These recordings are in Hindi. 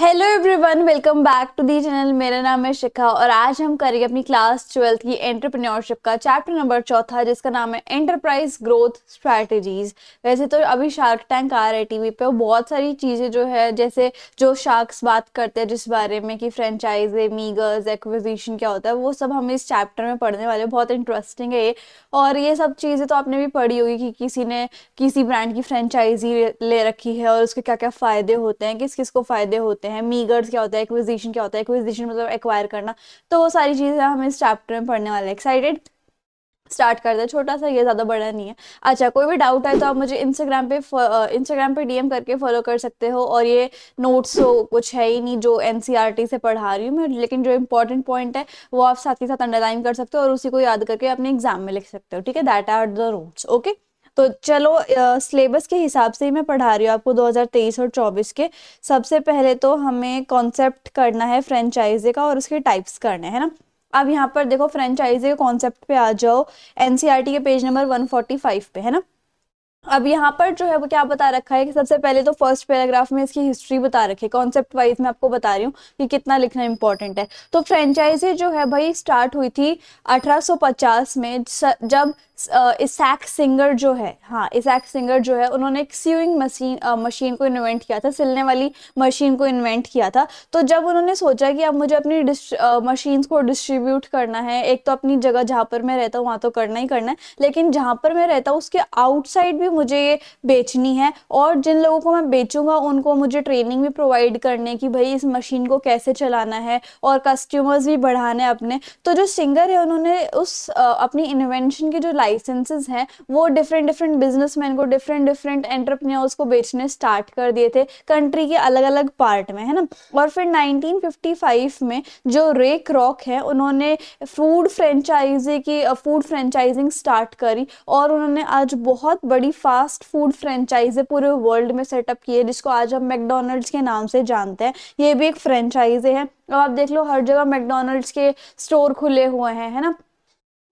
hello everyone welcome back to the channel मेरा नाम है शिखा और आज हम करेंगे अपनी क्लास ट्वेल्थ की एंटरप्रेन्योरशिप का चैप्टर नंबर चौथा जिसका नाम है एंटरप्राइज ग्रोथ स्ट्रैटेजीज वैसे तो अभी शार्क टैंक आ रहा है टीवी पे और बहुत सारी चीज़ें जो है जैसे जो शार्क्स बात करते हैं जिस बारे में कि फ्रेंचाइजे मीगर्स एक्विजिशन क्या होता है वो सब हम इस चैप्टर में पढ़ने वाले बहुत इंटरेस्टिंग है ये और ये सब चीज़ें तो आपने भी पढ़ी होगी कि किसी ने किसी ब्रांड की फ्रेंचाइजी ले रखी है और उसके क्या क्या फ़ायदे होते हैं किस किस को फ़ायदे होते हैं होते हैं मीगर्स क्या होता है एक्विजिशन क्या होता है एक्विजिशन मतलब एक्वायर करना तो वो सारी चीज़ें हम इस चैप्टर में पढ़ने वाले एक्साइटेड स्टार्ट कर दे छोटा सा ये ज़्यादा बड़ा नहीं है अच्छा कोई भी डाउट है तो आप मुझे इंस्टाग्राम पे इंस्टाग्राम पे डीएम करके फॉलो कर सकते हो और ये नोट्स तो कुछ है ही नहीं जो एन e से पढ़ा रही हूँ मैं लेकिन जो इंपॉर्टेंट पॉइंट है वो आप साथ ही साथ अंडरलाइन कर सकते हो और उसी को याद करके अपने एग्जाम में लिख सकते हो ठीक है that are the roots okay तो चलो सिलेबस के हिसाब से ही मैं पढ़ा रही हूँ आपको 2023 और 24 के सबसे पहले तो हमें कॉन्सेप्ट करना है फ्रेंचाइजी का और उसके टाइप्स करने हैं ना अब यहाँ पर देखो फ्रेंचाइजी के कॉन्सेप्ट पे आ जाओ एनसीआरटी e के पेज नंबर 145 पे है ना अब यहाँ पर जो है वो क्या बता रखा है कि सबसे पहले तो फर्स्ट पैराग्राफ में इसकी हिस्ट्री बता रखी है कॉन्सेप्ट वाइज मैं आपको बता रही हूँ कि कितना लिखना इम्पोर्टेंट है तो फ्रेंचाइजी जो है भाई स्टार्ट हुई थी 1850 में जब इसैक सिंगर जो है हाँ इसैक सिंगर जो है उन्होंने एक सीविंग मशीन मशीन को इन्वेंट किया था सिलने वाली मशीन को इन्वेंट किया था तो जब उन्होंने सोचा कि अब मुझे अपनी मशीन को डिस्ट्रीब्यूट करना है एक तो अपनी जगह जहाँ पर मैं रहता हूँ वहाँ तो करना ही करना है लेकिन जहाँ पर मैं रहता हूँ उसके आउटसाइड भी मुझे ये बेचनी है और जिन लोगों को मैं बेचूंगा उनको मुझे ट्रेनिंग भी प्रोवाइड करने की भाई इस मशीन को कैसे चलाना है और कस्टमर्स भी बढ़ाने अपने तो जो सिंगर है उन्होंने उस अपनी इन्वेंशन के जो लाइसेंसेज हैं वो डिफरेंट डिफरेंट बिजनेसमैन को डिफरेंट डिफरेंट एंटरप्रेन्योर्स को बेचने स्टार्ट कर दिए थे कंट्री के अलग अलग पार्ट में है ना और फिर 1955 में जो रे क्रॉक है उन्होंने फूड फ्रेंचाइजी की फूड फ्रेंचाइजिंग स्टार्ट करी और उन्होंने आज बहुत बड़ी फास्ट फूड फ्रेंचाइज पूरे वर्ल्ड में सेटअप की है जिसको आज हम मैकडोनल्ड्स के नाम से जानते हैं ये भी एक फ्रेंचाइज है अब आप देख लो हर जगह मैकडोनल्ड्स के स्टोर खुले हुए हैं है ना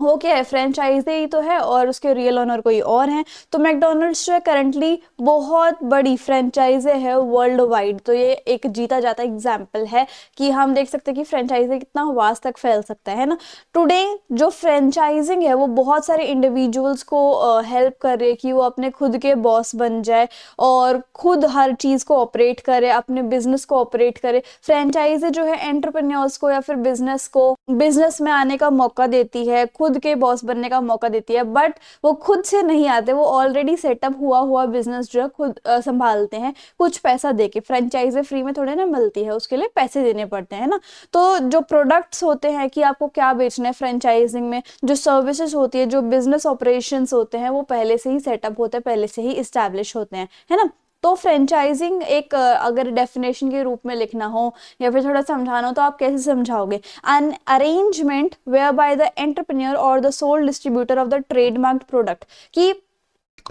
हो क्या है फ्रेंचाइजी ही तो है और उसके रियल ओनर कोई और हैं तो मैकडोनल्ड्स जो है करंटली बहुत बड़ी फ्रेंचाइजे है वर्ल्ड वाइड तो ये एक जीता जाता एग्जाम्पल है कि हम देख सकते हैं कि फ्रेंचाइजी कितना वास तक फैल सकता है ना टुडे जो फ्रेंचाइजिंग है वो बहुत सारे इंडिविजुअल्स को हेल्प कर रही है कि वो अपने खुद के बॉस बन जाए और खुद हर चीज़ को ऑपरेट करे अपने बिजनेस को ऑपरेट करे फ्रेंचाइजी जो है एंटरप्रेन्योर्स को या फिर बिजनेस को बिजनेस में आने का मौका देती है खुद के बॉस बनने का मौका देती है बट वो खुद से नहीं आते वो ऑलरेडी सेटअप हुआ हुआ बिजनेस जो है खुद आ, संभालते हैं कुछ पैसा दे के फ्री में थोड़े ना मिलती है उसके लिए पैसे देने पड़ते हैं ना तो जो प्रोडक्ट्स होते हैं कि आपको क्या बेचना है फ्रेंचाइजिंग में जो सर्विसेज होती है जो बिजनेस ऑपरेशन होते हैं वो पहले से ही सेटअप होते हैं पहले से ही इस्टेब्लिश होते हैं है ना तो फ्रेंचाइजिंग एक अगर डेफिनेशन के रूप में लिखना हो या फिर थोड़ा समझाना हो तो आप कैसे समझाओगे an arrangement where by the entrepreneur और the sole distributor of the trademark product कि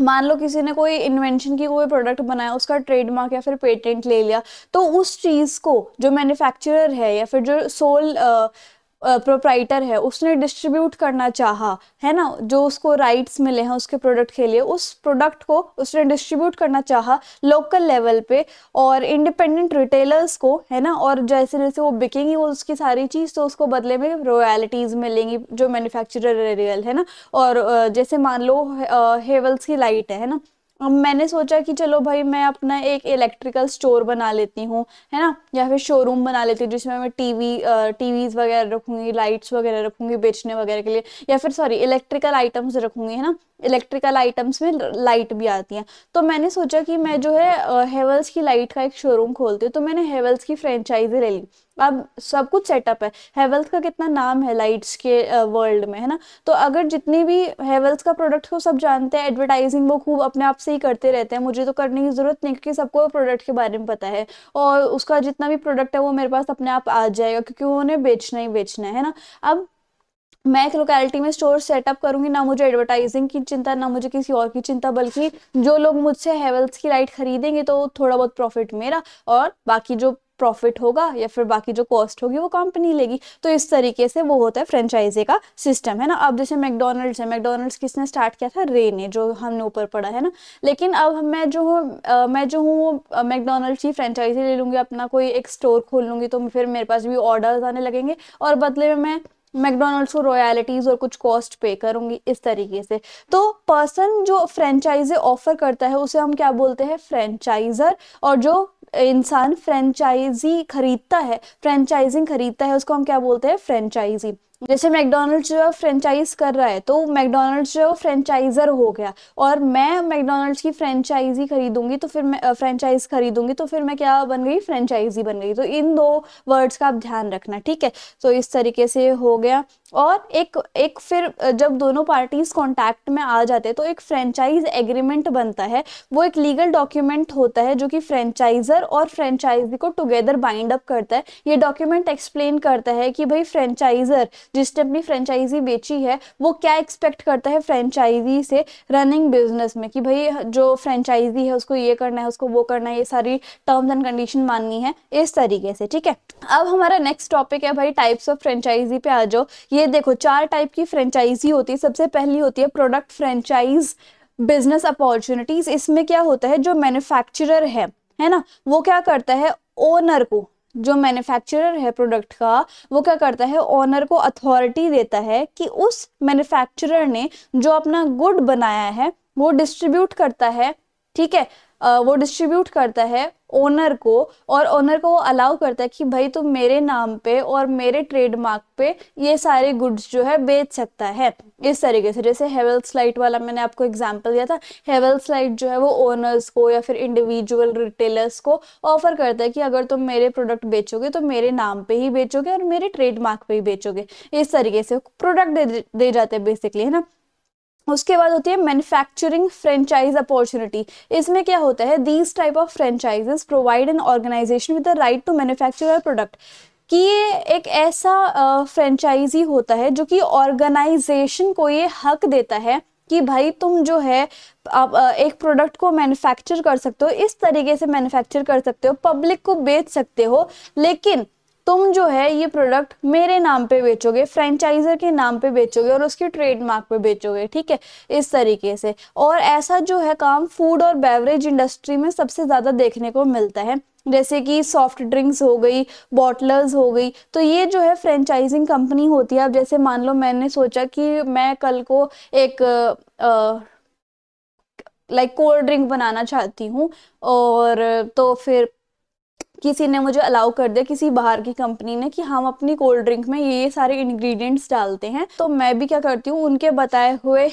मान लो किसी ने कोई इन्वेंशन की कोई प्रोडक्ट बनाया उसका ट्रेडमार्क या फिर पेटेंट ले लिया तो उस चीज़ को जो मैन्युफैक्चरर है या फिर जो सोल uh, प्रोप्राइटर है उसने डिस्ट्रीब्यूट करना चाहा है ना जो उसको राइट्स मिले हैं उसके प्रोडक्ट के लिए उस प्रोडक्ट को उसने डिस्ट्रीब्यूट करना चाहा लोकल लेवल पे और इंडिपेंडेंट रिटेलर्स को है ना और जैसे जैसे वो बिकेंगी वो उसकी सारी चीज़ तो उसको बदले में रॉयल्टीज़ मिलेंगी जो मैन्युफैक्चरर रियल है ना और जैसे मान लो हेवल्स की लाइट है ना मैंने सोचा कि चलो भाई मैं अपना एक इलेक्ट्रिकल स्टोर बना लेती हूँ है ना या फिर शोरूम बना लेती हूँ जिसमें मैं टीवी टीवी वगैरह रखूंगी लाइट्स वगैरह रखूंगी बेचने वगैरह के लिए या फिर सॉरी इलेक्ट्रिकल आइटम्स रखूंगी है ना इलेक्ट्रिकल आइटम्स में लाइट भी आती है तो मैंने सोचा कि मैं जो है हेवल्स की लाइट का एक शोरूम खोलती हूँ तो मैंने हेवल्स की फ्रेंचाइजी ले ली अब सब कुछ सेटअप है हेवल्स का कितना नाम है लाइट्स के वर्ल्ड में है ना तो अगर जितनी भी हेवल्स का प्रोडक्ट को सब जानते हैं एडवर्टाइजिंग वो खूब अपने आप से ही करते रहते हैं मुझे तो करने की ज़रूरत नहीं क्योंकि सबको प्रोडक्ट के बारे में पता है और उसका जितना भी प्रोडक्ट है वो मेरे पास अपने आप आ जाएगा क्योंकि उन्हें बेचना ही बेचना है ना अब मैं एक लोकेलिटी में स्टोर सेटअप करूंगी ना मुझे एडवर्टाइजिंग की चिंता ना मुझे किसी और की चिंता बल्कि जो लोग मुझसे हेवल्स की लाइट खरीदेंगे तो थोड़ा बहुत प्रॉफिट मेरा और बाकी जो प्रॉफिट होगा या फिर बाकी जो कॉस्ट होगी वो कंपनी लेगी तो इस तरीके से वो होता है फ्रेंचाइजी का सिस्टम है ना अब जैसे मैकडोनल्ड्स है मैकडोनल्ड्स किसने स्टार्ट किया था रे ने जो हमने ऊपर पढ़ा है ना लेकिन अब मैं जो हूँ मैं जो हूँ वो मैकडोनल्ड्स की फ्रेंचाइजी ले लूंगी अपना कोई एक स्टोर खोल लूंगी तो फिर मेरे पास भी ऑर्डर्स आने लगेंगे और बदले में मैं मैकडोनल्ड्स को रॉयलिटीज़ और कुछ कॉस्ट पे करूंगी इस तरीके से तो पर्सन जो फ्रेंचाइजे ऑफर करता है उसे हम क्या बोलते हैं फ्रेंचाइजर और जो इंसान फ्रेंचाइजी खरीदता है फ्रेंचाइजिंग खरीदता है उसको हम क्या बोलते हैं फ्रेंचाइजी जैसे मैकडोनल्ड जो है फ्रेंचाइज कर रहा है तो मैकडोनल्ड जो है फ्रेंचाइजर हो गया और मैं मैकडोनल्ड्स की फ्रेंचाइजी खरीदूंगी तो फिर मैं फ्रेंचाइज खरीदूंगी तो फिर मैं क्या बन गई फ्रेंचाइजी बन गई तो इन दो वर्ड्स का आप ध्यान रखना ठीक है तो इस तरीके से हो गया और एक एक फिर जब दोनों पार्टीज कॉन्टैक्ट में आ जाते हैं तो एक फ्रेंचाइज एग्रीमेंट बनता है वो एक लीगल डॉक्यूमेंट होता है जो कि फ्रेंचाइजर और फ्रेंचाइजी को टुगेदर बाइंड अप करता है ये डॉक्यूमेंट एक्सप्लेन करता है कि भाई फ्रेंचाइजर जिसने अपनी फ्रेंचाइजी बेची है वो क्या एक्सपेक्ट करता है फ्रेंचाइजी से रनिंग बिजनेस में कि भाई जो फ्रेंचाइजी है उसको ये करना है उसको वो करना है ये सारी टर्म्स एंड कंडीशन माननी है इस तरीके से ठीक है अब हमारा नेक्स्ट टॉपिक है भाई टाइप्स ऑफ फ्रेंचाइजी पे आ जाओ ये देखो चार टाइप की फ्रेंचाइजी होती है सबसे पहली होती है प्रोडक्ट फ्रेंचाइज बिजनेस अपॉर्चुनिटीज इसमें क्या होता है जो मैन्युफैक्चरर है है ना वो क्या करता है ओनर को जो मैन्युफैक्चरर है प्रोडक्ट का वो क्या करता है ओनर को अथॉरिटी देता है कि उस मैन्युफैक्चरर ने जो अपना गुड बनाया है वो डिस्ट्रीब्यूट करता है ठीक है वो डिस्ट्रीब्यूट करता है ओनर को और ओनर को वो अलाउ करता है कि भाई तुम मेरे नाम पे और मेरे ट्रेडमार्क पे ये सारे गुड्स जो है बेच सकता है इस तरीके से जैसे हेवल्स लाइट वाला मैंने आपको एग्जाम्पल दिया था हेवल्स लाइट जो है वो ओनर्स को या फिर इंडिविजुअल रिटेलर्स को ऑफर करता है कि अगर तुम मेरे प्रोडक्ट बेचोगे तो मेरे नाम पे ही बेचोगे और मेरे ट्रेडमार्क पे ही बेचोगे इस तरीके से प्रोडक्ट दे, दे जाते हैं बेसिकली है ना उसके बाद होती है मैन्युफैक्चरिंग फ्रेंचाइज अपॉर्चुनिटी इसमें क्या होता है these type of franchises provide an organisation with the right to manufacture product कि ये एक ऐसा फ्रेंचाइजी होता है जो कि ऑर्गेनाइजेशन को ये हक देता है कि भाई तुम जो है आप एक प्रोडक्ट को मैन्युफैक्चर कर सकते हो इस तरीके से मैन्युफैक्चर कर सकते हो पब्लिक को बेच सकते हो लेकिन तुम जो है ये प्रोडक्ट मेरे नाम पे बेचोगे फ्रेंचाइजर के नाम पे बेचोगे और उसके ट्रेडमार्क पे बेचोगे ठीक है इस तरीके से और ऐसा जो है काम फूड और बेवरेज इंडस्ट्री में सबसे ज़्यादा देखने को मिलता है जैसे कि सॉफ्ट ड्रिंक्स हो गई बॉटलर्स हो गई तो ये जो है फ्रेंचाइजिंग कंपनी होती है अब जैसे मान लो मैंने सोचा कि मैं कल को एक आ, लाइक कोल्ड ड्रिंक बनाना चाहती हूँ और तो फिर किसी ने मुझे अलाउ कर दिया किसी बाहर की कंपनी ने कि हम अपनी कोल्ड ड्रिंक में ये सारे इंग्रेडिएंट्स डालते हैं तो मैं भी क्या करती हूँ उनके बताए हुए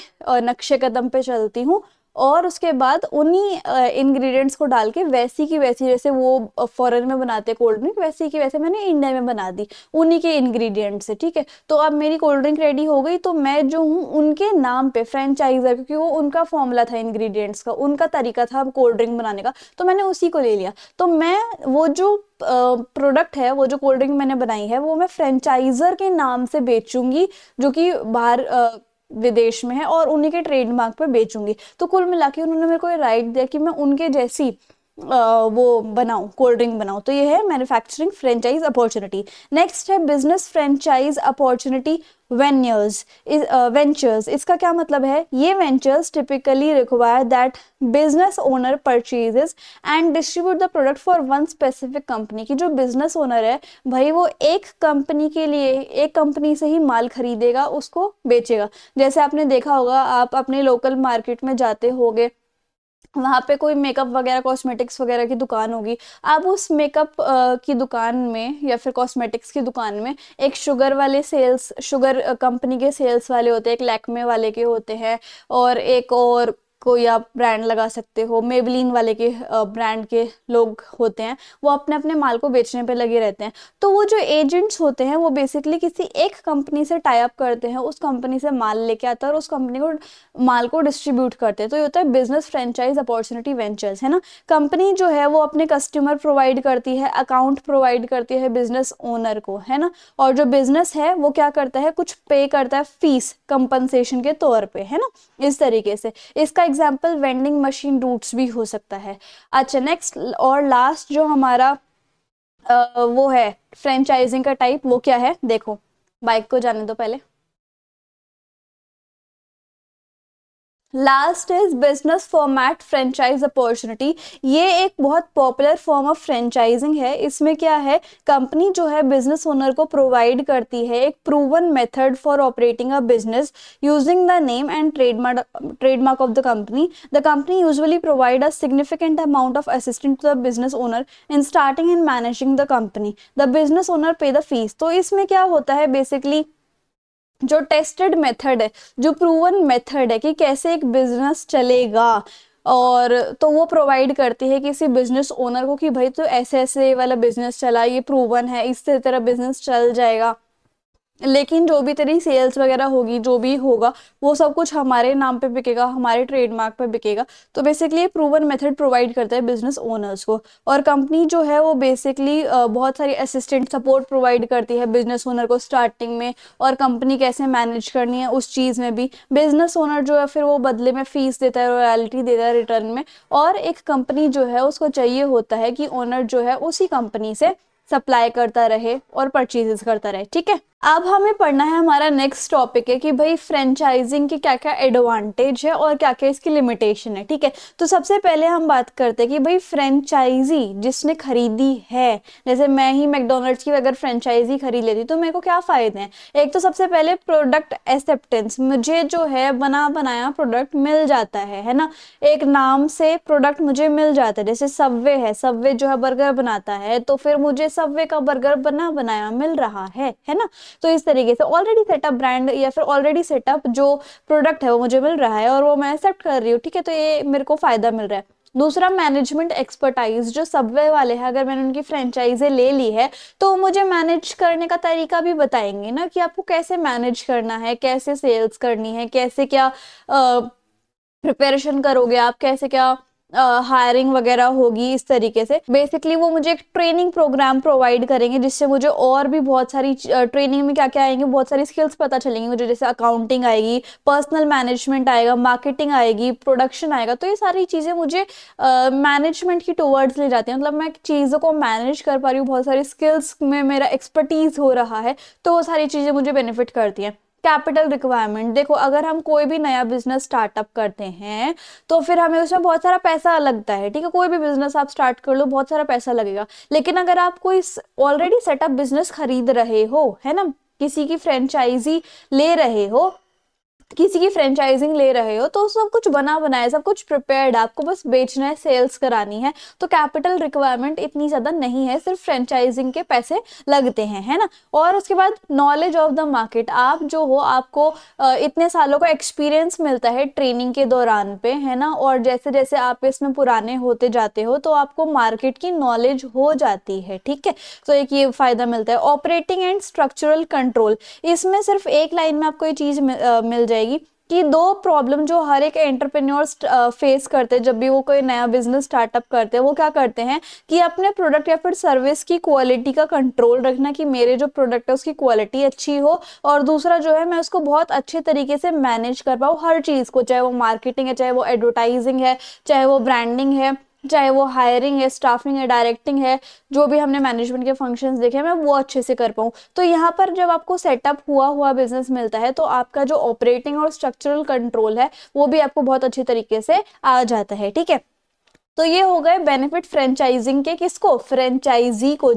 नक्शे कदम पे चलती हूँ और उसके बाद उन्हीं इंग्रेडिएंट्स को डाल के वैसी की वैसी जैसे वो फॉरेन में बनाते कोल्ड ड्रिंक वैसी की वैसे मैंने इंडिया में बना दी उन्हीं के इंग्रेडिएंट्स से ठीक है तो अब मेरी कोल्ड ड्रिंक रेडी हो गई तो मैं जो हूँ उनके नाम पे फ्रेंचाइजर क्योंकि वो उनका फॉर्मूला था इंग्रेडिएंट्स का उनका तरीका था कोल्ड ड्रिंक बनाने का तो मैंने उसी को ले लिया तो मैं वो जो प्रोडक्ट है वो जो कोल्ड ड्रिंक मैंने बनाई है वो मैं फ्रेंचाइजर के नाम से बेचूंगी जो कि बाहर विदेश में है और उन्हीं के ट्रेडमार्क पर बेचूंगी तो कुल मिला के उन्होंने मेरे को ये राइट दिया कि मैं उनके जैसी वो बनाओ कोल्ड ड्रिंक बनाओ तो ये है मैन्युफैक्चरिंग फ्रेंचाइज अपॉर्चुनिटी नेक्स्ट है बिजनेस फ्रेंचाइज अपॉर्चुनिटी वेन्यर्स वेंचर्स इसका क्या मतलब है ये ventures typically require that business owner purchases and distribute the product for one specific company की जो बिजनेस ओनर है भाई वो एक कंपनी के लिए एक कंपनी से ही माल खरीदेगा उसको बेचेगा जैसे आपने देखा होगा आप अपने लोकल मार्केट में जाते होगे वहाँ पे कोई मेकअप वगैरह कॉस्मेटिक्स वगैरह की दुकान होगी आप उस मेकअप की दुकान में या फिर कॉस्मेटिक्स की दुकान में एक शुगर वाले सेल्स शुगर कंपनी के सेल्स वाले होते हैं एक लैक्मे वाले के होते हैं और एक और कोई आप ब्रांड लगा सकते हो मेबलिन वाले के ब्रांड के लोग होते हैं वो अपने अपने माल को बेचने पे लगे रहते हैं तो वो जो एजेंट्स होते हैं वो बेसिकली किसी एक कंपनी से टाई अप करते हैं उस कंपनी से माल लेके आता है और उस कंपनी को माल को डिस्ट्रीब्यूट करते हैं तो ये होता है बिजनेस फ्रेंचाइज अपॉर्चुनिटी वेंचर्स है ना कंपनी जो है वो अपने कस्टमर प्रोवाइड करती है अकाउंट प्रोवाइड करती है बिजनेस ओनर को है ना और जो बिजनेस है वो क्या करता है कुछ पे करता है फीस कंपनसेशन के तौर पर है ना इस तरीके से इसका एग्जाम्पल वेंडिंग मशीन रूट्स भी हो सकता है अच्छा नेक्स्ट और लास्ट जो हमारा आ, वो है फ्रेंचाइजिंग का टाइप वो क्या है देखो बाइक को जाने दो पहले last is business format franchise opportunity ये एक बहुत पॉपुलर फॉर्म ऑफ फ्रेंचाइजिंग है इसमें क्या है कंपनी जो है बिजनेस ओनर को प्रोवाइड करती है एक proven method for operating a business using the name and trademark trademark of the company the company usually provide a significant amount of assistant to the business owner in starting and managing the company the business owner pay the fees तो इसमें क्या होता है बेसिकली जो टेस्टेड मेथड है जो प्रूवन मेथड है कि कैसे एक बिजनेस चलेगा और तो वो प्रोवाइड करती है किसी बिजनेस ओनर को कि भाई तो ऐसे ऐसे वाला बिजनेस चला ये प्रूवन है इस तरह बिजनेस चल जाएगा लेकिन जो भी तेरी सेल्स वगैरह होगी जो भी होगा वो सब कुछ हमारे नाम पे बिकेगा हमारे ट्रेडमार्क पे बिकेगा तो बेसिकली प्रूवन मेथड प्रोवाइड करता है बिजनेस ओनर्स को और कंपनी जो है वो बेसिकली बहुत सारी असिस्टेंट सपोर्ट प्रोवाइड करती है बिजनेस ओनर को स्टार्टिंग में और कंपनी कैसे मैनेज करनी है उस चीज़ में भी बिजनेस ओनर जो है फिर वो बदले में फीस देता है रॉयल्टी देता है रिटर्न में और एक कंपनी जो है उसको चाहिए होता है कि ओनर जो है उसी कंपनी से सप्लाई करता रहे और परचेजेस करता रहे ठीक है अब हमें पढ़ना है हमारा नेक्स्ट टॉपिक है कि भाई फ्रेंचाइजिंग के क्या क्या एडवांटेज है और क्या क्या इसकी लिमिटेशन है ठीक है तो सबसे पहले हम बात करते हैं कि भाई फ्रेंचाइजी जिसने खरीदी है जैसे मैं ही मैकडोनल्ड्स की अगर फ्रेंचाइजी खरीद लेती तो मेरे को क्या फ़ायदे हैं एक तो सबसे पहले प्रोडक्ट एक्सेप्टेंस मुझे जो है बना बनाया प्रोडक्ट मिल जाता है है ना एक नाम से प्रोडक्ट मुझे मिल जाता है जैसे सबवे है सबवे जो है बर्गर बनाता है तो फिर मुझे सबवे का बर्गर बना बनाया मिल रहा है है ना तो इस तरीके से ऑलरेडी सेटअप ब्रांड या फिर ऑलरेडी सेटअप जो प्रोडक्ट है वो मुझे मिल रहा है और वो मैं एक्सेप्ट कर रही हूँ ठीक है तो ये मेरे को फायदा मिल रहा है दूसरा मैनेजमेंट एक्सपर्टाइज जो सबवे वाले हैं अगर मैंने उनकी फ्रेंचाइजे ले ली है तो मुझे मैनेज करने का तरीका भी बताएंगे ना कि आपको कैसे मैनेज करना है कैसे सेल्स करनी है कैसे क्या प्रिपरेशन करोगे आप कैसे क्या हायरिंग वगैरह होगी इस तरीके से बेसिकली वो मुझे एक ट्रेनिंग प्रोग्राम प्रोवाइड करेंगे जिससे मुझे और भी बहुत सारी ट्रेनिंग में क्या क्या आएंगे बहुत सारी स्किल्स पता चलेंगी मुझे जैसे अकाउंटिंग आएगी पर्सनल मैनेजमेंट आएगा मार्केटिंग आएगी प्रोडक्शन आएगा तो ये सारी चीज़ें मुझे मैनेजमेंट की टूवर्ड्स ले जाती हैं मतलब मैं चीज़ों को मैनेज कर पा रही हूँ बहुत सारी स्किल्स में मेरा एक्सपर्टीज़ हो रहा है तो वो सारी चीज़ें मुझे बेनिफिट करती हैं कैपिटल रिक्वायरमेंट देखो अगर हम कोई भी नया बिजनेस स्टार्टअप करते हैं तो फिर हमें उसमें बहुत सारा पैसा लगता है ठीक है कोई भी बिजनेस आप स्टार्ट कर लो बहुत सारा पैसा लगेगा लेकिन अगर आप कोई ऑलरेडी सेटअप बिजनेस खरीद रहे हो है ना किसी की फ्रेंचाइजी ले रहे हो किसी की फ्रेंचाइजिंग ले रहे हो तो सब कुछ बना बनाया सब कुछ प्रिपेयर्ड आपको बस बेचना है सेल्स करानी है तो कैपिटल रिक्वायरमेंट इतनी ज़्यादा नहीं है सिर्फ फ्रेंचाइजिंग के पैसे लगते हैं है ना और उसके बाद नॉलेज ऑफ द मार्केट आप जो हो आपको इतने सालों का एक्सपीरियंस मिलता है ट्रेनिंग के दौरान पे है ना और जैसे जैसे आप इसमें पुराने होते जाते हो तो आपको मार्केट की नॉलेज हो जाती है ठीक है तो एक ये फ़ायदा मिलता है ऑपरेटिंग एंड स्ट्रक्चरल कंट्रोल इसमें सिर्फ एक लाइन में आपको ये चीज़ मिल जाए रहेगी कि दो प्रॉब्लम जो हर एक एंटरप्रेन्योर फेस करते हैं जब भी वो कोई नया बिजनेस स्टार्टअप करते हैं वो क्या करते हैं कि अपने प्रोडक्ट या फिर सर्विस की क्वालिटी का कंट्रोल रखना कि मेरे जो प्रोडक्ट है उसकी क्वालिटी अच्छी हो और दूसरा जो है मैं उसको बहुत अच्छे तरीके से मैनेज कर पाऊँ हर चीज़ को चाहे वो मार्केटिंग है चाहे वो एडवर्टाइजिंग है चाहे वो ब्रांडिंग है चाहे वो हायरिंग है स्टाफिंग है डायरेक्टिंग है जो भी हमने मैनेजमेंट के फंक्शंस देखे मैं वो अच्छे से कर पाऊँ तो यहाँ पर जब आपको सेटअप हुआ हुआ बिजनेस मिलता है तो आपका जो ऑपरेटिंग और स्ट्रक्चरल कंट्रोल है वो भी आपको बहुत अच्छे तरीके से आ जाता है ठीक है तो ये हो गए बेनिफिट फ्रेंचाइजिंग के किसको फ्रेंचाइजी को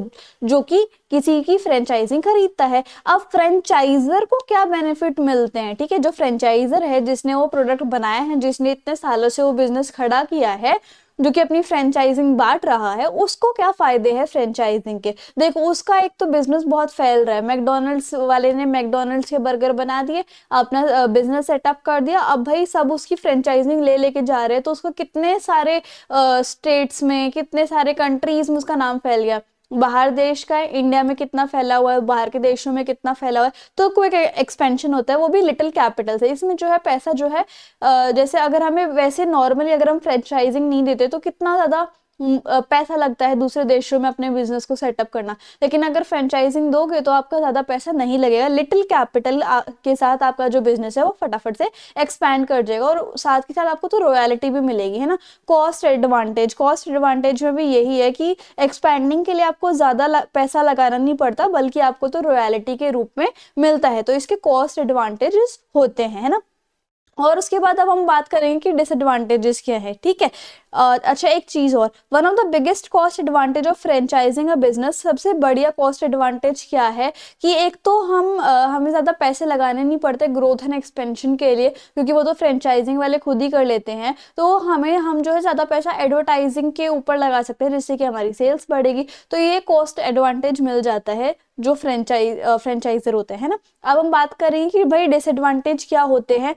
जो कि किसी की फ्रेंचाइजिंग खरीदता है अब फ्रेंचाइजर को क्या बेनिफिट मिलते हैं ठीक है जो फ्रेंचाइजर है जिसने वो प्रोडक्ट बनाया है जिसने इतने सालों से वो बिजनेस खड़ा किया है जो कि अपनी फ्रेंचाइजिंग बांट रहा है उसको क्या फ़ायदे हैं फ्रेंचाइजिंग के देखो उसका एक तो बिजनेस बहुत फैल रहा है मैकडोनल्ड्स वाले ने मैकडोनल्ड्स के बर्गर बना दिए अपना बिजनेस सेटअप कर दिया अब भाई सब उसकी फ्रेंचाइजिंग ले लेके जा रहे हैं तो उसको कितने सारे स्टेट्स में कितने सारे कंट्रीज में उसका नाम फैल गया बाहर देश का है इंडिया में कितना फैला हुआ है बाहर के देशों में कितना फैला हुआ है तो क्विक एक्सपेंशन होता है वो भी लिटिल कैपिटल से इसमें जो है पैसा जो है जैसे अगर हमें वैसे नॉर्मली अगर हम फ्रेंचाइजिंग नहीं देते तो कितना ज़्यादा पैसा लगता है दूसरे देशों में अपने बिजनेस को सेटअप करना लेकिन अगर फ्रेंचाइजिंग दोगे तो आपका ज़्यादा पैसा नहीं लगेगा लिटिल कैपिटल के साथ आपका जो बिजनेस है वो फटाफट से एक्सपैंड कर जाएगा और साथ के साथ आपको तो रॉयलिटी भी मिलेगी है ना कॉस्ट एडवांटेज कॉस्ट एडवांटेज में भी यही है कि एक्सपैंडिंग के लिए आपको ज़्यादा पैसा लगाना नहीं पड़ता बल्कि आपको तो रॉयलिटी के रूप में मिलता है तो इसके कॉस्ट एडवांटेजेस होते हैं है ना और उसके बाद अब हम बात करेंगे कि डिसएडवांटेजेस क्या है ठीक है अच्छा एक चीज़ और one of the biggest cost advantage of franchising a business सबसे बढ़िया कॉस्ट एडवांटेज क्या है कि एक तो हम आ, हमें ज़्यादा पैसे लगाने नहीं पड़ते ग्रोथ एंड एक्सपेंशन के लिए क्योंकि वो तो फ्रेंचाइजिंग वाले खुद ही कर लेते हैं तो हमें हम जो है ज़्यादा पैसा एडवर्टाइजिंग के ऊपर लगा सकते हैं जिससे कि हमारी सेल्स बढ़ेगी तो ये कॉस्ट एडवांटेज मिल जाता है जो फ्रेंचाइज फ्रेंचाइजर होते हैं ना अब हम बात करेंगे कि भाई डिसएडवांटेज क्या होते हैं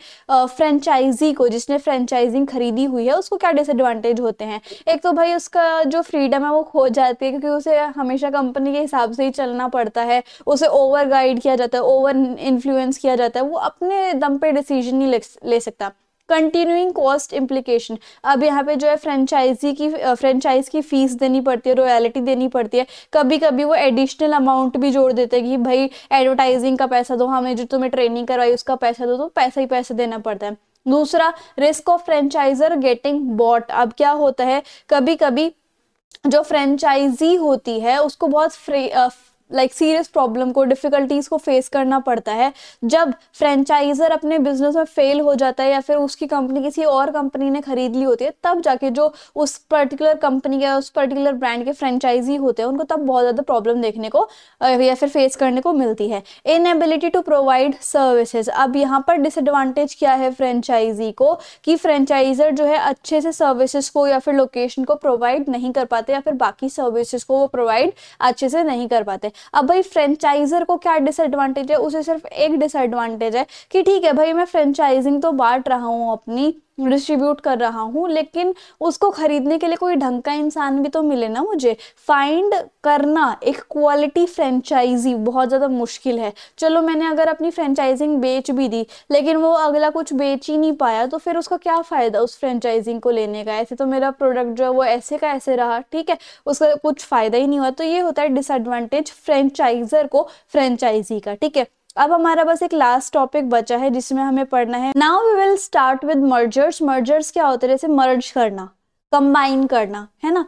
फ्रेंचाइजी को जिसने फ्रेंचाइजिंग खरीदी हुई है उसको क्या डिसएडवांटेज होते हैं एक तो भाई उसका जो फ्रीडम है वो खो जाती है क्योंकि उसे हमेशा कंपनी के हिसाब से ही चलना पड़ता है उसे ओवर गाइड किया जाता है ओवर इन्फ्लुएंस किया जाता है वो अपने दम पे डिसीजन नहीं ले सकता कंटिन्यूइंग कॉस्ट इम्प्लीकेशन अब यहाँ पे जो है फ्रेंचाइजी की फ्रेंचाइज की फीस देनी पड़ती है रॉयल्टी देनी पड़ती है कभी कभी वो एडिशनल अमाउंट भी जोड़ देते हैं कि भाई एडवर्टाइजिंग का पैसा दो हमें जो तुम्हें ट्रेनिंग करवाई उसका पैसा दो तो पैसा ही पैसा देना पड़ता है दूसरा risk of franchiser getting bought अब क्या होता है कभी कभी जो फ्रेंचाइजी होती है उसको बहुत फ्री लाइक सीरियस प्रॉब्लम को डिफ़िकल्टीज़ को फेस करना पड़ता है जब फ्रेंचाइजर अपने बिजनेस में फेल हो जाता है या फिर उसकी कंपनी किसी और कंपनी ने खरीद ली होती है तब जाके जो उस पर्टिकुलर कंपनी के उस पर्टिकुलर ब्रांड के फ्रेंचाइजी होते हैं उनको तब बहुत ज़्यादा प्रॉब्लम देखने को या फिर फेस करने को मिलती है इनएबिलिटी टू प्रोवाइड सर्विसेज अब यहाँ पर डिसएडवांटेज क्या है फ्रेंचाइजी को कि फ्रेंचाइजर जो है अच्छे से सर्विसेज को या फिर लोकेशन को प्रोवाइड नहीं कर पाते या फिर बाकी सर्विसेज को वो प्रोवाइड अच्छे से नहीं कर पाते अब भाई फ्रेंचाइजर को क्या डिसएडवांटेज है उसे सिर्फ एक डिसएडवांटेज है कि ठीक है भाई मैं फ्रेंचाइजिंग तो बांट रहा हूँ अपनी डिस्ट्रीब्यूट कर रहा हूँ लेकिन उसको खरीदने के लिए कोई ढंग का इंसान भी तो मिले ना मुझे फाइंड करना एक क्वालिटी फ्रेंचाइजी बहुत ज़्यादा मुश्किल है चलो मैंने अगर अपनी फ्रेंचाइजिंग बेच भी दी लेकिन वो अगला कुछ बेच ही नहीं पाया तो फिर उसका क्या फ़ायदा उस फ्रेंचाइजिंग को लेने का ऐसे तो मेरा प्रोडक्ट जो है वो ऐसे का ऐसे रहा ठीक है उसका कुछ फ़ायदा ही नहीं हुआ तो ये होता है डिसएडवांटेज फ्रेंचाइजर को फ्रेंचाइजी का ठीक है अब हमारा बस एक लास्ट टॉपिक बचा है जिसमें हमें पढ़ना है now we will start with mergers mergers क्या होते हैं जैसे मर्ज करना कंबाइन करना है ना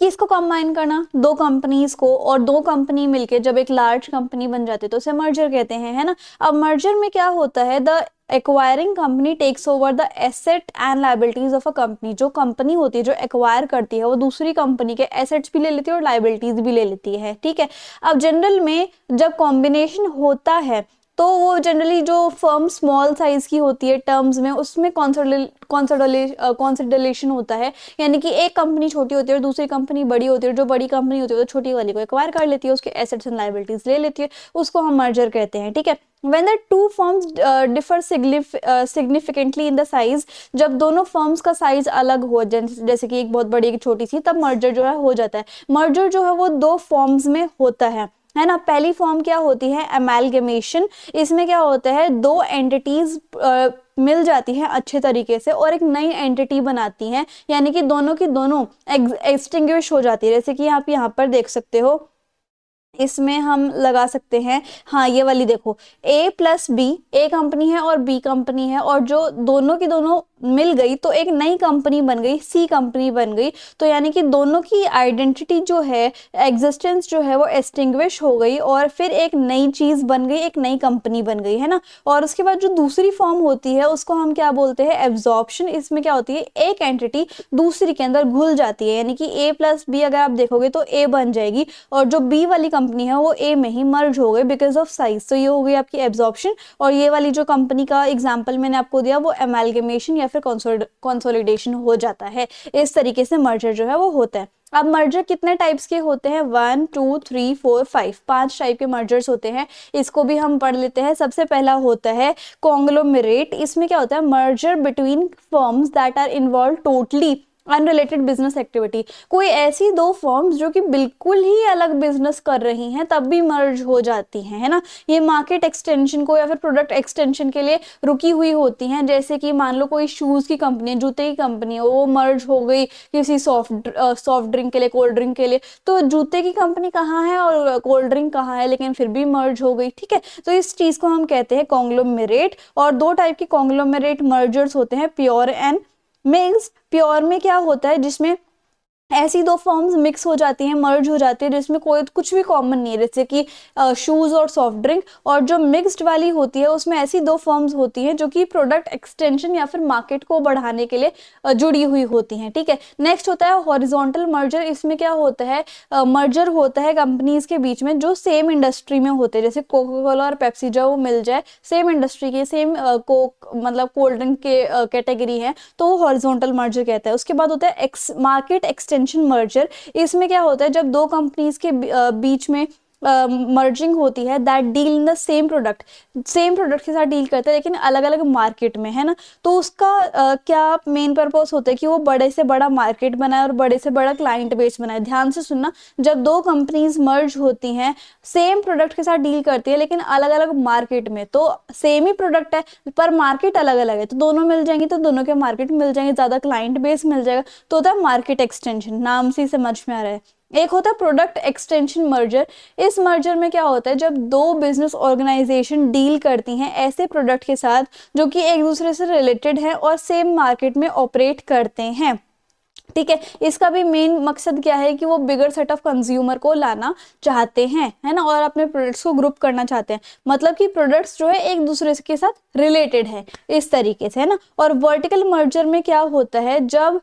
किसको कंबाइन करना दो कंपनीज को और दो कंपनी मिलके जब एक लार्ज कंपनी बन जाती है तो उसे मर्जर कहते हैं है ना अब मर्जर में क्या होता है the acquiring company takes over the asset and liabilities of a company जो कंपनी होती है जो एक्वायर करती है वो दूसरी कंपनी के एसेट्स भी ले लेती है और लाइबिलिटीज भी ले लेती है ठीक है अब जनरल में जब कॉम्बिनेशन होता है तो वो जनरली जो फर्म स्मॉल साइज की होती है टर्म्स में उसमें कॉन्सिडलेशन होता है यानी कि एक कंपनी छोटी होती है और दूसरी कंपनी बड़ी होती है जो बड़ी कंपनी होती है वो छोटी वाली को एक्वायर कर लेती है उसके एसेट्स एंड लाइबिलिटीज ले लेती है उसको हम मर्जर कहते हैं ठीक है when the two firms uh, differ signif uh, significantly in the size जब दोनों firms का size अलग हो जैसे कि एक बहुत बड़ी एक छोटी सी तब merger जो है हो जाता है merger जो है वो दो forms में होता है है ना पहली फॉर्म क्या होती है एमेलगेमेशन इसमें क्या होता है दो एंटिटीज uh, मिल जाती हैं अच्छे तरीके से और एक नई एंटिटी बनाती हैं यानी कि दोनों की दोनों एक्सटिंग्विश हो जाती है जैसे कि आप यहाँ पर देख सकते हो इसमें हम लगा सकते हैं हाँ ये वाली देखो A plus B A company है और बी कंपनी है और जो दोनों की दोनों मिल गई तो एक नई कंपनी बन गई सी कंपनी बन गई तो यानी कि दोनों की आइडेंटिटी जो है एग्जिस्टेंस जो है वो एस्टिंग्विश हो गई और फिर एक नई चीज़ बन गई एक नई कंपनी बन गई है ना और उसके बाद जो दूसरी फॉर्म होती है उसको हम क्या बोलते हैं एब्जॉर्प्शन इसमें क्या होती है एक एंटिटी दूसरी के अंदर घुल जाती है यानी कि ए प्लस बी अगर आप देखोगे तो ए बन जाएगी और जो बी वाली कंपनी है वो ए में ही मर्ज हो गई बिकॉज ऑफ साइज तो ये हो गई आपकी एब्जॉर्प्शन और ये वाली जो कंपनी का एग्जाम्पल मैंने आपको दिया वो एमेलगेमेशन या फिर कंसोलिडेशन हो जाता है इस तरीके से मर्जर जो है वो होता है अब मर्जर कितने टाइप्स के होते हैं one two three four five पांच टाइप के मर्जर्स होते हैं इसको भी हम पढ़ लेते हैं सबसे पहला होता है कॉन्ग्लोमरेट इसमें क्या होता है merger between forms that are involve totally unrelated business activity कोई ऐसी दो फॉर्म्स जो कि बिल्कुल ही अलग बिजनेस कर रही हैं तब भी मर्ज हो जाती हैं है ना ये मार्केट एक्सटेंशन को या फिर प्रोडक्ट एक्सटेंशन के लिए रुकी हुई होती हैं जैसे कि मान लो कोई शूज़ की कंपनी जूते की कंपनी हो वो मर्ज हो गई किसी सॉफ्ट सॉफ्ट ड्रिंक के लिए कोल्ड ड्रिंक के लिए तो जूते की कंपनी कहाँ है और कोल्ड ड्रिंक कहाँ है लेकिन फिर भी मर्ज हो गई ठीक है तो इस चीज़ को हम कहते हैं कॉन्ग्लोमेरेट और दो टाइप के कॉन्ग्लोमेरेट मर्जर्स होते हैं प्योर एंड मिक्स प्योर में क्या होता है जिसमें ऐसी दो फॉर्म्स मिक्स हो जाती हैं मर्ज हो जाती है जिसमें कोई कुछ भी कॉमन नहीं है जैसे कि शूज़ और सॉफ्ट ड्रिंक और जो मिक्स्ड वाली होती है उसमें ऐसी दो फॉर्म्स होती हैं जो कि प्रोडक्ट एक्सटेंशन या फिर मार्केट को बढ़ाने के लिए जुड़ी हुई होती हैं ठीक है नेक्स्ट होता है हॉरिजोंटल मर्जर इसमें क्या होता है मर्जर होता है कंपनीज के बीच में जो सेम इंडस्ट्री में होते हैं जैसे कोको कोला और पेप्सी जो वो मिल जाए सेम इंडस्ट्री के सेम कोक मतलब कोल्ड ड्रिंक के कैटेगरी है तो वो हॉरिजोंटल मर्जर कहता है उसके बाद होता है एक्स मार्केट एक्सटेंशन कंवेंशन मर्जर इसमें क्या होता है जब दो कंपनीज के बीच में मर्जिंग होती है that deal in the same product same product के साथ डील करते हैं लेकिन अलग अलग मार्केट में है ना तो उसका uh, क्या मेन पर्पज होता है कि वो बड़े से बड़ा मार्केट बनाए और बड़े से बड़ा क्लाइंट बेस बनाए ध्यान से सुनना जब दो कंपनीज मर्ज होती हैं सेम प्रोडक्ट के साथ डील करती है लेकिन अलग अलग मार्केट में तो सेम ही प्रोडक्ट है पर मार्केट अलग अलग है तो दोनों मिल जाएंगे तो दोनों के मार्केट मिल जाएंगे ज़्यादा क्लाइंट बेस मिल जाएगा तो होता है मार्केट एक्सटेंशन नाम से ही समझ में आ रहा है एक होता है प्रोडक्ट एक्सटेंशन मर्जर इस मर्जर में क्या होता है जब दो बिजनेस ऑर्गेनाइजेशन डील करती हैं ऐसे प्रोडक्ट के साथ जो कि एक दूसरे से रिलेटेड हैं और सेम मार्केट में ऑपरेट करते हैं ठीक है इसका भी मेन मकसद क्या है कि वो बिगर सेट ऑफ कंज्यूमर को लाना चाहते हैं है ना और अपने प्रोडक्ट्स को ग्रुप करना चाहते हैं मतलब कि प्रोडक्ट्स जो है एक दूसरे के साथ रिलेटेड है इस तरीके से है ना और वर्टिकल मर्जर में क्या होता है जब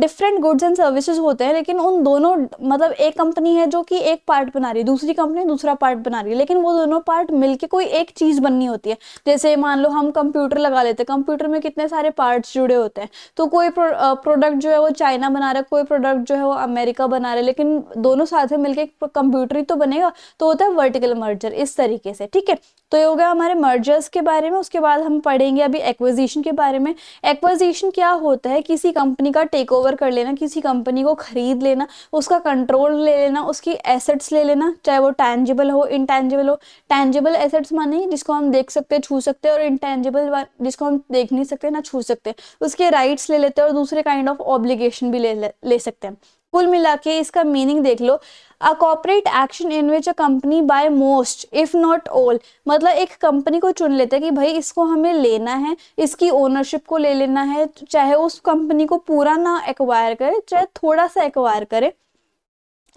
डिफरेंट गुड्स एंड सर्विसेज होते हैं लेकिन उन दोनों मतलब एक कंपनी है जो कि एक पार्ट बना रही है दूसरी कंपनी दूसरा पार्ट बना रही है लेकिन वो दोनों पार्ट मिलके कोई एक चीज़ बननी होती है जैसे मान लो हम कंप्यूटर लगा लेते हैं कंप्यूटर में कितने सारे पार्ट जुड़े होते हैं तो कोई प्रोडक्ट जो है वो चाइना बना रहा है कोई प्रोडक्ट जो है वो अमेरिका बना रहा है लेकिन दोनों साथ में मिलकर एक कंप्यूटर ही तो बनेगा तो होता है वर्टिकल मर्जर इस तरीके से ठीक है तो ये हो गया हमारे मर्जर्स के बारे में उसके बाद हम पढ़ेंगे अभी एक्विजिशन के बारे में एक्विजिशन क्या होता है किसी कंपनी का टेक ओवर कर लेना किसी कंपनी को खरीद लेना उसका कंट्रोल ले लेना उसकी एसेट्स ले लेना चाहे वो टैंजिबल हो इनटैंजिबल हो टैंजिबल एसेट्स माने जिसको हम देख सकते हैं छू सकते हैं और इनटैंजिबल जिसको हम देख नहीं सकते ना छू सकते उसके राइट्स ले लेते हैं और दूसरे काइंड ऑफ ऑब्लिगेशन डेरिवेशन भी ले ले सकते हैं कुल मिला के इसका मीनिंग देख लो a corporate action in which a company buy most if not all मतलब एक कंपनी को चुन लेते हैं कि भाई इसको हमें लेना है इसकी ओनरशिप को ले लेना है चाहे उस कंपनी को पूरा ना एक्वायर करे चाहे थोड़ा सा एक्वायर करे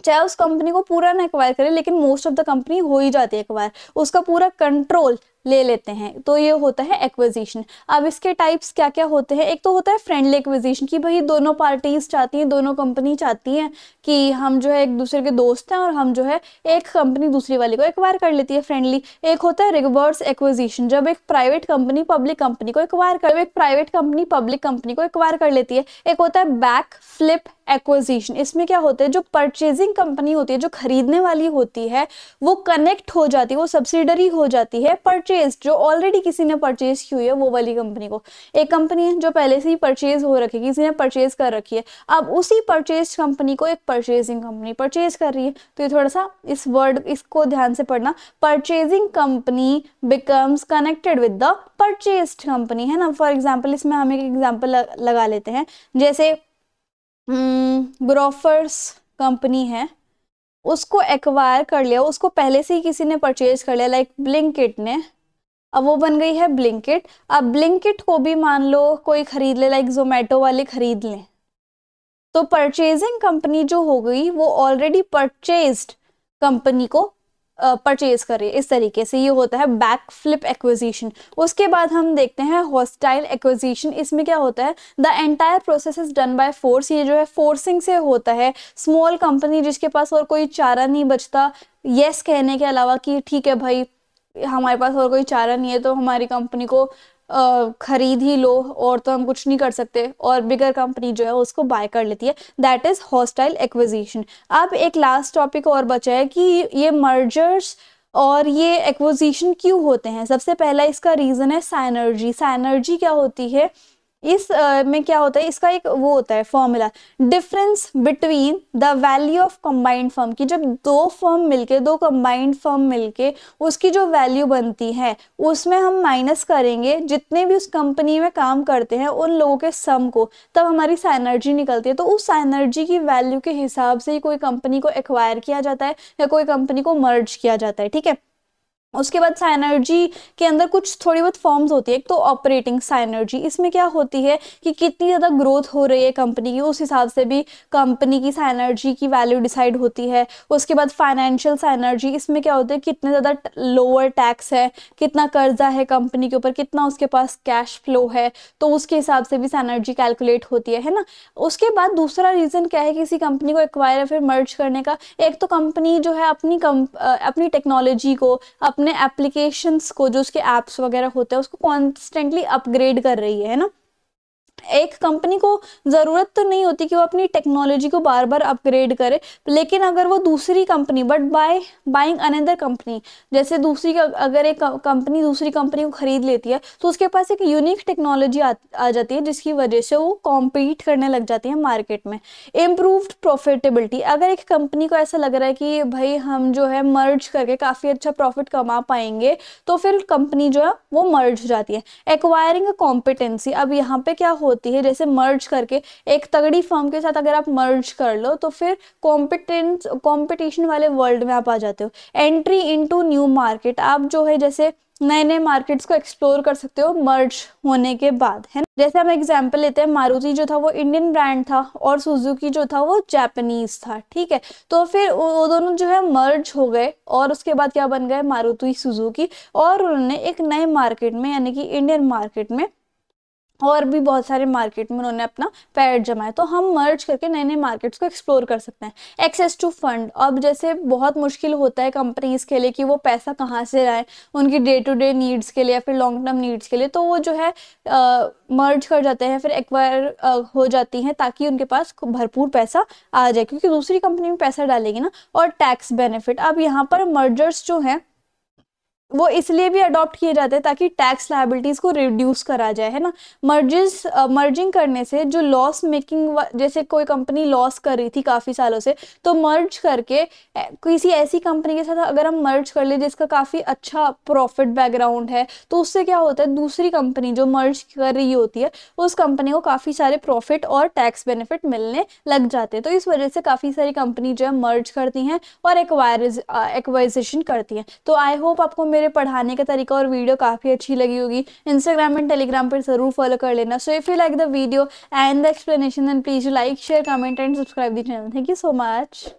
चाहे उस कंपनी को पूरा ना एक्वायर करे लेकिन मोस्ट ऑफ द कंपनी हो ही जाती है एक्वायर उसका पूरा कंट्रोल ले लेते हैं तो ये होता है एक्विजिशन अब इसके टाइप्स क्या क्या होते हैं एक तो होता है फ्रेंडली एक्विजिशन कि भाई दोनों पार्टीज चाहती हैं दोनों कंपनी चाहती हैं कि हम जो है एक दूसरे के दोस्त हैं और हम जो है एक कंपनी दूसरी वाली को एक्वायर कर लेती है फ्रेंडली एक होता है रिवर्स एक्विजिशन जब एक प्राइवेट कंपनी पब्लिक कंपनी को एक्वायर कर एक प्राइवेट कंपनी पब्लिक कंपनी को एक्वायर कर लेती है एक होता है बैक फ्लिप एक्विजिशन इसमें क्या होता है जो परचेजिंग कंपनी होती है जो खरीदने वाली होती है वो कनेक्ट हो जाती है वो सब्सिडरी हो जाती है परचे परचेज जो ऑलरेडी किसी ने परचेज की हुई है वो वाली कंपनी को एक कंपनी है जो पहले से ही परचेज हो रखी है किसी ने परचेज कर रखी है अब उसी परचेज कंपनी को एक परचेजिंग कंपनी परचेज कर रही है तो ये थोड़ा सा इस वर्ड इसको ध्यान से पढ़ना purchasing company becomes connected with the purchase company है ना फॉर एग्जाम्पल इसमें हम एक एग्जाम्पल लगा लेते हैं जैसे ग्रोफर्स हम्म, कंपनी है उसको एक्वायर कर लिया उसको पहले से ही किसी ने परचेज कर लिया लाइक ब्लिंकिट ने अब वो बन गई है ब्लिंकिट अब ब्लिंकिट को भी मान लो कोई खरीद ले लाइक जोमेटो वाले खरीद लें तो परचेजिंग कंपनी जो हो गई वो ऑलरेडी परचेज्ड कंपनी को परचेज करे इस तरीके से ये होता है बैक फ्लिप एक्विजिशन उसके बाद हम देखते हैं हॉस्टाइल एक्विजिशन इसमें क्या होता है the entire process is done by force ये जो है फोर्सिंग से होता है स्मॉल कंपनी जिसके पास और कोई चारा नहीं बचता यस yes कहने के अलावा कि ठीक है भाई हमारे पास और कोई चारा नहीं है तो हमारी कंपनी को खरीद ही लो और तो हम कुछ नहीं कर सकते और बिगर कंपनी जो है उसको बाय कर लेती है दैट इज़ हॉस्टाइल एक्विजिशन अब एक लास्ट टॉपिक और बचा है कि ये मर्जर्स और ये एक्विजिशन क्यों होते हैं सबसे पहला इसका रीज़न है साइनर्जी साइनर्जी क्या होती है इस में क्या होता है इसका एक वो होता है formula difference between the value of combined firm की जब दो फर्म मिलके दो कंबाइंड फर्म मिलके उसकी जो वैल्यू बनती है उसमें हम माइनस करेंगे जितने भी उस कंपनी में काम करते हैं उन लोगों के सम को तब हमारी सैनर्जी निकलती है तो उस सैनर्जी की वैल्यू के हिसाब से ही कोई कंपनी को एक्वायर किया जाता है या कोई कंपनी को मर्ज किया जाता है ठीक है उसके बाद साइनर्जी के अंदर कुछ थोड़ी बहुत फॉर्म्स होती है एक तो ऑपरेटिंग साइनर्जी इसमें क्या होती है कि कितनी ज़्यादा ग्रोथ हो रही है कंपनी की उस हिसाब से भी कंपनी की साइनर्जी की वैल्यू डिसाइड होती है उसके बाद फाइनेंशियल साइनर्जी इसमें क्या होता है कितने ज़्यादा लोअर टैक्स है कितना कर्जा है कंपनी के ऊपर कितना उसके पास कैश फ्लो है तो उसके हिसाब से भी साइनर्जी कैलकुलेट होती है है ना उसके बाद दूसरा रीज़न क्या है किसी कंपनी को एक्वायर या फिर मर्ज करने का एक तो कंपनी जो है अपनी अपनी टेक्नोलॉजी को अपनी अपने एप्लीकेशंस को जो उसके एप्स वगैरह होते हैं उसको कॉन्स्टेंटली अपग्रेड कर रही है ना एक कंपनी को ज़रूरत तो नहीं होती कि वो अपनी टेक्नोलॉजी को बार बार अपग्रेड करे लेकिन अगर वो दूसरी company but by buying another company जैसे दूसरी अगर एक कंपनी दूसरी कंपनी को ख़रीद लेती है तो उसके पास एक यूनिक टेक्नोलॉजी आ, आ जाती है जिसकी वजह से वो कॉम्पीट करने लग जाती है मार्केट में इम्प्रूव्ड प्रॉफिटेबिलिटी अगर एक कंपनी को ऐसा लग रहा है कि भाई हम जो है मर्ज करके काफ़ी अच्छा प्रॉफिट कमा पाएंगे तो फिर कंपनी जो है वो मर्ज हो जाती है एक्वायरिंग कॉम्पिटेंसी अब यहाँ पे क्या हो होती है जैसे मर्ज करके एक तगड़ी फर्म के साथ अगर आप मर्ज कर लो तो फिर कॉम्पिटेंस कॉम्पिटिशन वाले वर्ल्ड में आप आ जाते हो एंट्री इन न्यू मार्केट आप जो है जैसे नए नए मार्केट्स को एक्सप्लोर कर सकते हो मर्ज होने के बाद है जैसे हम एग्जाम्पल लेते हैं मारुति जो था वो इंडियन ब्रांड था और सुजुकी जो था वो जापानीज था ठीक है तो फिर वो दोनों जो है मर्ज हो गए और उसके बाद क्या बन गए मारुति सुजुकी और उन्होंने एक नए मार्केट में यानी कि इंडियन मार्केट में और भी बहुत सारे मार्केट में उन्होंने अपना पैर जमाया तो हम मर्ज करके नए नए मार्केट्स को एक्सप्लोर कर सकते हैं एक्सेस टू फंड अब जैसे बहुत मुश्किल होता है कंपनीज के लिए कि वो पैसा कहाँ से लाए उनकी डे टू डे नीड्स के लिए या फिर लॉन्ग टर्म नीड्स के लिए तो वो जो है मर्ज कर जाते हैं फिर एक्वायर हो जाती हैं ताकि उनके पास भरपूर पैसा आ जाए क्योंकि दूसरी कंपनी में पैसा डालेगी ना और टैक्स बेनिफिट अब यहाँ पर मर्जर्स जो हैं वो इसलिए भी अडॉप्ट किए जाते हैं ताकि टैक्स लाइबिलिटीज़ को रिड्यूस करा जाए है ना मर्जेस मर्जिंग uh, करने से जो लॉस मेकिंग जैसे कोई कंपनी लॉस कर रही थी काफ़ी सालों से तो मर्ज करके किसी ऐसी कंपनी के साथ अगर हम मर्ज कर ले जिसका काफ़ी अच्छा प्रॉफिट बैकग्राउंड है तो उससे क्या होता है दूसरी कंपनी जो मर्ज कर रही होती है उस कंपनी को काफ़ी सारे प्रॉफिट और टैक्स बेनिफिट मिलने लग जाते हैं तो इस वजह से काफ़ी सारी कंपनी जो है मर्ज करती हैं और एक्वायर एक्वाइजेशन uh, करती हैं तो आई होप आपको मेरे मेरे पढ़ाने का तरीका और वीडियो काफ़ी अच्छी लगी होगी इंस्टाग्राम एंड टेलीग्राम पर ज़रूर फॉलो कर लेना so if you like the video and the explanation then please like share comment and subscribe the channel thank you so much